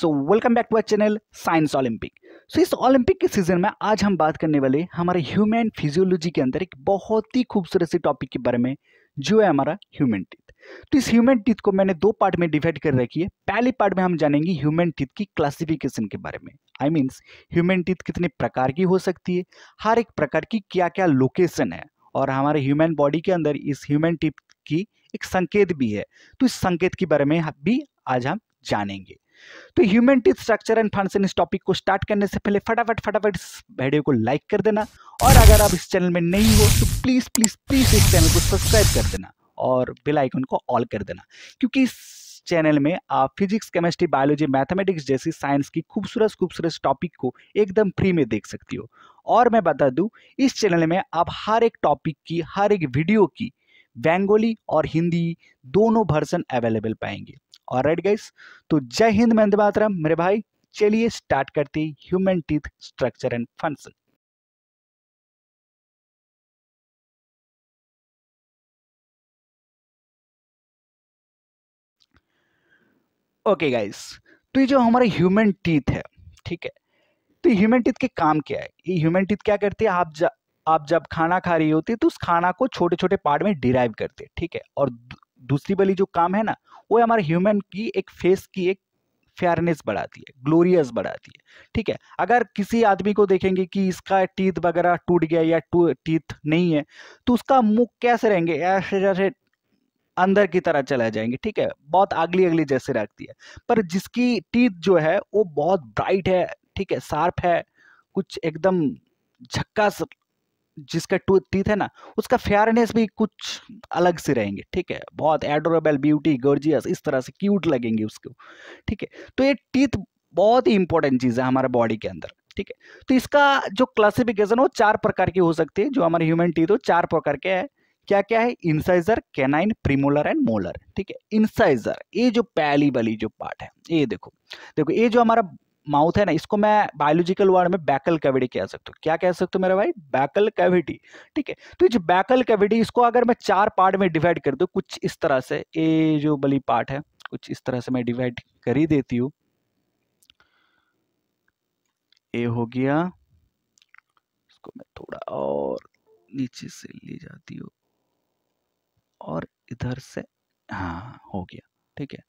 so welcome back to our channel science olympic so इस olympic के season में आज हम बात करने वाले हमारे ह्यूमन फिजियोलॉजी के अंदर एक बहुत ही खूबसूरत सी टॉपिक के बारे में जो है हमारा ह्यूमन टीथ तो इस ह्यूमन टीथ को मैंने दो पार्ट में डिवाइड कर रखी है पहले पार्ट में हम जानेंगे ह्यूमन टीथ की क्लासिफिकेशन के बारे में आई मीन्स ह्यूमन टीथ कितने प्रकार की हो सकती है हर एक प्रकार की क्या क्या लोकेशन है और हमारे ह्यूमन बॉडी के अंदर इस ह्यूमन टीथ की एक संकेत भी है तो इस संकेत के बारे में भी आज हम जानेंगे तो human teeth structure and function इस टॉपिक को स्टार्ट करने से पहले फटाफट फटाफट इस वीडियो को लाइक कर देना और अगर आप इस चैनल में नहीं हो तो प्लीज़ प्लीज़ प्लीज़ इस चैनल को सब्सक्राइब कर देना और बेल आइकन को ऑल कर देना क्योंकि इस चैनल में आप फिजिक्स केमिस्ट्री बायोलॉजी मैथमेटिक्स जैसी साइंस की खूबसूरत खूबसूरत टॉपिक को एकदम फ्री में देख सकती हो और मैं बता दूं इस चैनल में आप हर एक टॉपिक की हर एक वीडियो की बंगाली और हिंदी दोनों वर्जन अवेलेबल पाएंगे और राइट गाइस तो जय हिंद मैं बात रहा मेरे भाई चलिए स्टार्ट करते human teeth structure and function okay guys तो ये जो हमारा ह्यूमन टीथ है ठीक है तो ह्यूमन टीथ के काम क्या है ये ह्यूमन टीथ क्या करती है आप जा, आप जब खाना खा रही होती है तो उस खाना को छोटे छोटे पार्ट में डिराइव करते हैं ठीक है और दूसरी वाली जो काम है ना वो हमारे ह्यूमन की एक फेस की एक फेयरनेस बढ़ाती है ग्लोरियस बढ़ाती है ठीक है अगर किसी आदमी को देखेंगे कि इसका टीथ वगैरह टूट गया या टीथ नहीं है तो उसका मुख कैसे रहेंगे ऐसे जैसे अंदर की तरह चला जाएंगे ठीक है बहुत अगली अगली जैसे रखती है पर जिसकी टीथ जो है वो बहुत ब्राइट है ठीक है शार्प है कुछ एकदम झक्का जिसका टू टीथ है ना उसका फेयरनेस भी कुछ अलग से रहेंगे ठीक है बहुत एडोरेबल ब्यूटी गर्जियस इस तरह से क्यूट लगेंगे उसको ठीक है तो ये टीथ बहुत ही इंपॉर्टेंट चीज़ है हमारे बॉडी के अंदर ठीक है तो इसका जो क्लासिफिकेशन हो चार प्रकार की हो सकती है जो हमारे ह्यूमन टीथ हो चार प्रकार के है क्या क्या है incisor canine premolar and molar ठीक है इंसाइजर ये जो पैली वाली जो पार्ट है ये देखो देखो ये जो हमारा माउथ है ना इसको मैं बायोलॉजिकल वर्ड में बैकल कैविटी कह सकता हूँ क्या कह सकता हूँ मेरा भाई बैकल कैविटी ठीक है तो ये जो बैकल कैविटी इसको अगर मैं चार पार्ट में डिवाइड कर दूँ कुछ इस तरह से ये जो बली पार्ट है कुछ इस तरह से मैं डिवाइड कर ही देती हूँ ये हो गया इसको मैं थोड़ा और नीचे से ले जाती हूँ और इधर से हाँ हो गया ठीक है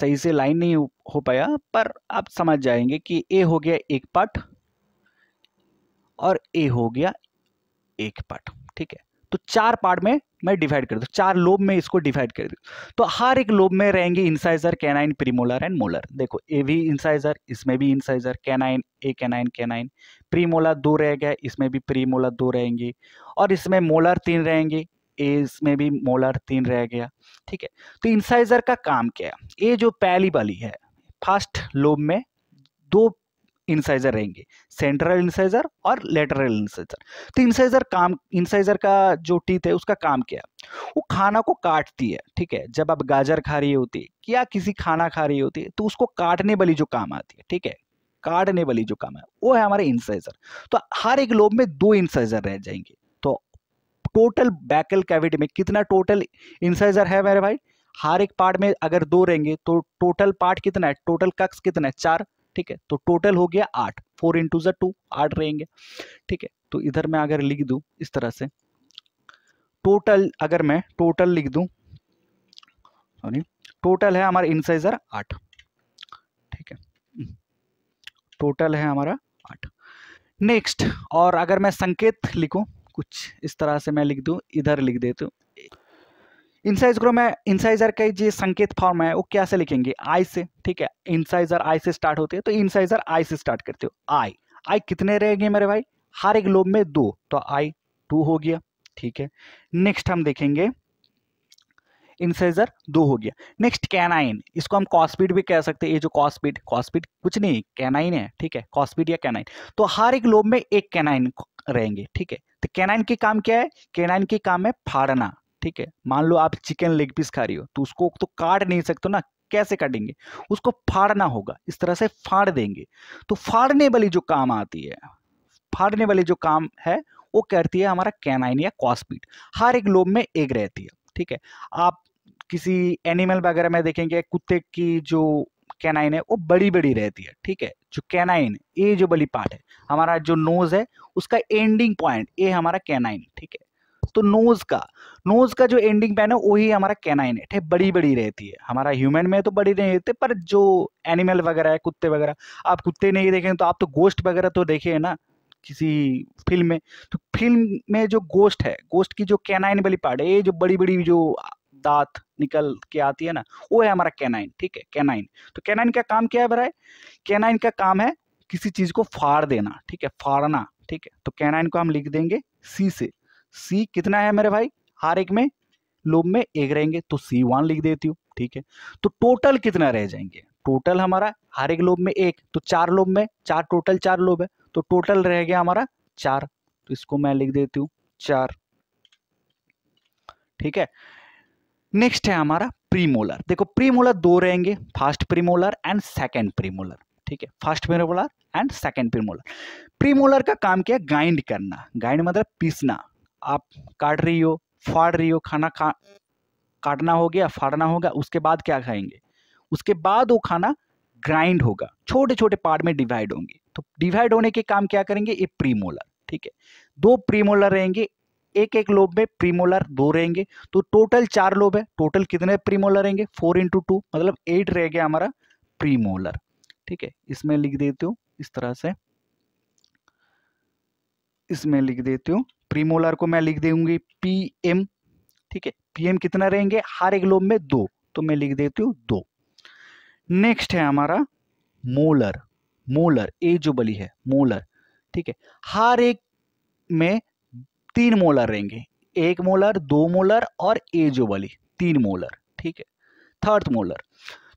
सही से लाइन नहीं हो पाया पर आप समझ जाएंगे कि ए हो गया एक पार्ट और ए हो गया एक पार्ट ठीक है तो चार पार्ट में मैं डिवाइड कर दूँ चार लोब में इसको डिवाइड कर दूँ तो हर एक लोब में रहेंगे incisor canine premolar and molar देखो ए भी इंसाइजर इसमें भी इंसाइजर कैनाइन ए कैनाइन कैनाइन प्रीमोलर दो रह गया इसमें भी प्रीमोलर दो रहेंगे और इसमें मोलर तीन रहेंगे में भी मोलर तीन रह गया ठीक है तो इंसाइजर का काम क्या है ये जो पहली वाली है फर्स्ट लोब में दो इंसाइजर रहेंगे सेंट्रल इंसाइजर और लेटरल इंसाइजर तो इंसाइजर काम इंसाइजर का जो टीथ है उसका काम क्या है वो खाना को काटती है ठीक है जब आप गाजर खा रही होती है या किसी खाना खा रही होती है तो उसको काटने वाली जो काम आती है ठीक है काटने वाली जो काम है वो है हमारे इंसाइजर तो हर एक लोब में दो इंसाइजर रह जाएंगे टोटल बैकल कैविटी में कितना टोटल इंसाइजर है मेरे भाई हर एक पार्ट में अगर दो रहेंगे तो टोटल पार्ट कितना है टोटल कक्स कितना है चार ठीक है तो टोटल हो गया आठ फोर इंटू ज टू आठ रहेंगे ठीक है तो इधर मैं अगर लिख दूँ इस तरह से टोटल अगर मैं टोटल लिख दूँ सॉरी टोटल है हमारा इंसाइजर आठ ठीक है टोटल है हमारा आठ नेक्स्ट और अगर मैं संकेत लिखूँ कुछ इस तरह से मैं लिख दूँ इधर लिख देता हूँ इंसाइजर में इंसाइजर का जो संकेत फॉर्म है वो क्या से लिखेंगे आई से ठीक है इंसाइजर आई से स्टार्ट होते हैं तो इंसाइजर आई से स्टार्ट करते हो आई आई कितने रहेंगे मेरे भाई हर एक लोब में दो तो आई टू हो गया ठीक है नेक्स्ट हम देखेंगे इनसेजर दो हो गया नेक्स्ट कैनाइन इसको हम कॉस्पिड भी कह सकते हैं ये जो कॉस्पिड कॉस्पिड कुछ नहीं कैनाइन है ठीक है कॉस्पिड या कैनाइन तो हर एक लोब में एक कैनाइन रहेंगे ठीक है तो कैनाइन के काम क्या है कैनाइन के काम है फाड़ना ठीक है मान लो आप चिकन लेग पीस खा रही हो तो उसको तो काट नहीं सकते ना कैसे काटेंगे उसको फाड़ना होगा इस तरह से फाड़ देंगे तो फाड़ने वाली जो काम आती है फाड़ने वाली जो काम है वो करती है हमारा कैनाइन या कॉस्पीड हर एक लोब में एक रहती है ठीक है आप किसी एनिमल वगैरह में देखेंगे कुत्ते की जो कैनाइन है वो बड़ी बड़ी रहती है ठीक है जो कैनाइन ये जो बड़ी पार्ट है हमारा जो नोज है उसका एंडिंग पॉइंट ए हमारा कैनाइन ठीक है तो नोज का नोज का जो एंडिंग पैन है वही हमारा कैनाइन है ठीक बड़ी बड़ी रहती है हमारा ह्यूमन में तो बड़ी नहीं रहती पर जो एनिमल वगैरह है कुत्ते वगैरह आप कुत्ते नहीं देखें तो आप तो गोश्त वगैरह तो देखे ना किसी फिल्म में तो फिल्म में जो गोश्त है गोश्त की जो कैनाइन वाली पार्ट है ये जो बड़ी बड़ी जो दांत निकल के आती है ना वो है हमारा कैनाइन ठीक है कैनाइन तो कैनाइन का काम क्या है बराय कैनाइन का काम है किसी चीज को फाड़ देना ठीक है फाड़ना ठीक है तो कैनाइन को हम लिख देंगे सी से सी कितना है मेरे भाई हर एक में लोब में एक रहेंगे तो सी वन लिख देती हूँ ठीक है तो टोटल कितना रह जाएंगे टोटल हमारा हर एक लोब में एक तो चार लोब में चार टोटल चार लोब है तो टोटल रह गया हमारा चार तो इसको मैं लिख देती हूँ चार ठीक है नेक्स्ट है हमारा प्रीमोलर देखो प्रीमोलर दो रहेंगे first premolar and second premolar ठीक है first premolar and second premolar premolar का काम क्या है ग्राइंड करना ग्राइंड मतलब पीसना आप काट रही हो फाड़ रही हो खाना खा काटना हो गया फाड़ना होगा उसके बाद क्या खाएंगे उसके बाद वो खाना ग्राइंड होगा छोटे छोटे पार्ट में डिवाइड होंगे तो डिवाइड होने के काम क्या करेंगे ये प्रीमोलर ठीक है दो प्रीमोलर रहेंगे एक एक लोब में प्रीमोलर दो रहेंगे तो टोटल चार लोब है टोटल कितने प्रीमोलर रहेंगे फोर इंटू टू मतलब एट रह गया हमारा प्रीमोलर ठीक है इसमें लिख देते हो इस तरह से इसमें लिख देते हो प्रीमोलर को मैं लिख दूंगी पी एम ठीक है पी एम कितना रहेंगे हर एक लोब में दो तो मैं लिख देती हूँ दो नेक्स्ट है हमारा मोलर मोलर ए जो बली है मोलर ठीक है हर एक में तीन मोलर रहेंगे एक मोलर दो मोलर और ए जो वाली तीन मोलर ठीक है थर्ड मोलर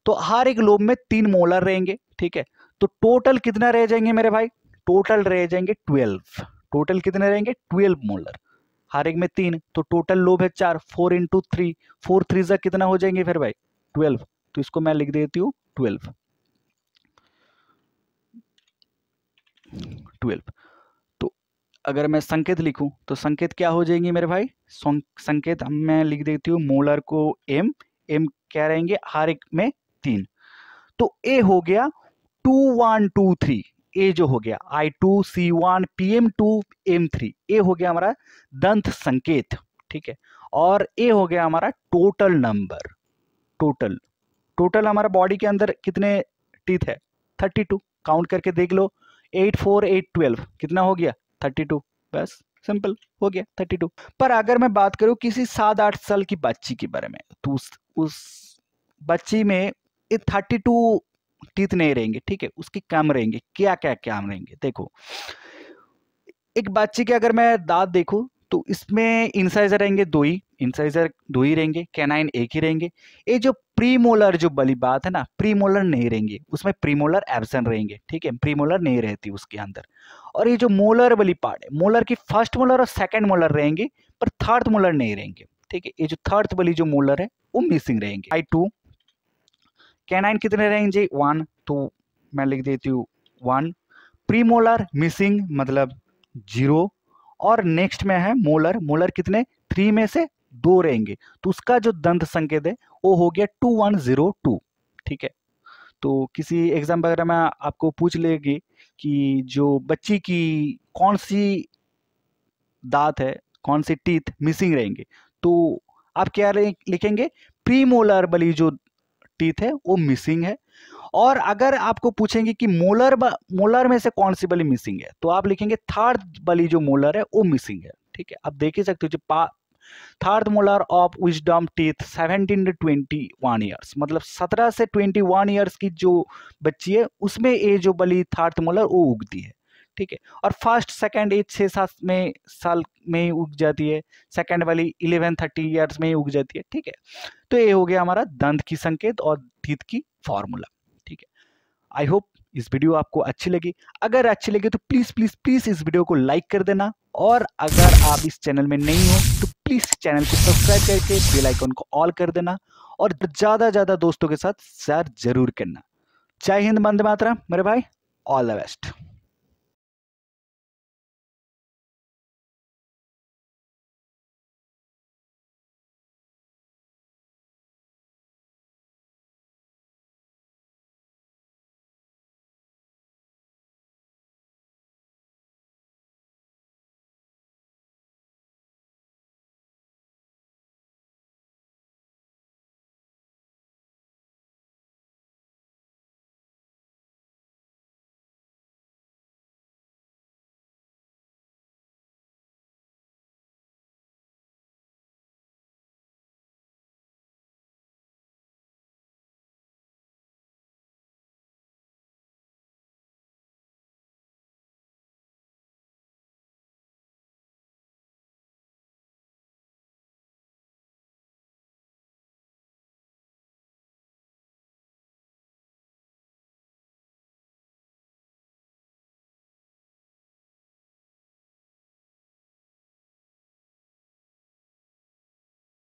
तो हर एक लोब में तीन मोलर रहेंगे ठीक है तो टोटल कितना रह जाएंगे मेरे भाई टोटल रह जाएंगे ट्वेल्व टोटल कितने रहेंगे ट्वेल्व मोलर हर एक में तीन तो टोटल लोब है चार four into three four three सा कितना हो जाएंगे फिर भाई ट्वेल्व तो इसको मैं लिख देती हूँ ट्वेल्व ट्वेल्व अगर मैं संकेत लिखूं तो संकेत क्या हो जाएंगे मेरे भाई संकेत मैं लिख देती हूँ मोलर को एम एम क्या रहेंगे हर एक में तीन तो ए हो गया टू वन टू थ्री ए जो हो गया I two C one P M two M three ए हो गया हमारा दंत संकेत ठीक है और ए हो गया हमारा टोटल नंबर टोटल टोटल हमारा बॉडी के अंदर कितने टीथ है थर्टी टू काउंट करके देख लो एट फोर एट ट्वेल्व कितना हो गया थर्टी टू बस सिंपल हो गया थर्टी टू पर अगर मैं बात करूँ किसी सात आठ साल की बच्ची के बारे में तो उस उस बच्ची में थर्टी टू टीथ नहीं रहेंगे ठीक है उसके कम रहेंगे क्या क्या क्या रहेंगे देखो एक बच्ची के अगर मैं दांत देखूँ तो इसमें इंसाइजर रहेंगे दो ही इंसाइजर दो ही रहेंगे कैनाइन एक ही रहेंगे ये जो प्रीमोलर जो बली बात है ना प्रीमोलर नहीं रहेंगे उसमें प्रीमोलर एब्सेंट रहेंगे ठीक है प्रीमोलर नहीं रहती उसके अंदर और ये जो मोलर वाली पार्ट है मोलर की फर्स्ट मोलर और सेकेंड मोलर रहेंगे पर थर्ड मोलर नहीं रहेंगे ठीक है ये जो थर्ड वाली जो मोलर है वो मिसिंग रहेंगे आई टू कैनाइन कितने रहेंगे वन तो मैं लिख देती हूँ वन प्रीमोलर मिसिंग मतलब जीरो और नेक्स्ट में है मोलर मोलर कितने थ्री में से दो रहेंगे तो उसका जो दंत संकेत है वो हो गया टू वन जीरो टू ठीक है तो किसी एग्जाम वगैरह में आपको पूछ लेगी कि जो बच्ची की कौन सी दांत है कौन सी टीथ मिसिंग रहेंगे तो आप क्या लिखेंगे प्रीमोलर वाली जो टीथ है वो मिसिंग है और अगर आपको पूछेंगे कि मोलर मोलर में से कौन सी बली मिसिंग है तो आप लिखेंगे थर्ड बली जो मोलर है वो मिसिंग है ठीक है आप देख ही सकते हो जो पा third molar of wisdom teeth 17 to one years मतलब 17 से 21 ईयर्स की जो बच्ची है उसमें ये जो बली थर्ड मोलर वो उगती है ठीक है और फर्स्ट सेकंड एज छः सात में साल में ही उग जाती है सेकंड वाली इलेवन थर्टी ईयर्स में ही उग जाती है ठीक है तो ये हो गया हमारा दंत की संकेत और दीत की फॉर्मूला आई होप इस वीडियो आपको अच्छी लगी अगर अच्छी लगी तो प्लीज़ प्लीज़ प्लीज़ इस वीडियो को लाइक कर देना और अगर आप इस चैनल में नहीं हो तो प्लीज़ चैनल को सब्सक्राइब करके बेल आइकन को ऑल कर देना और ज़्यादा ज़्यादा दोस्तों के साथ शेयर जरूर करना जय हिंद मंद मात्रा मेरे भाई ऑल द बेस्ट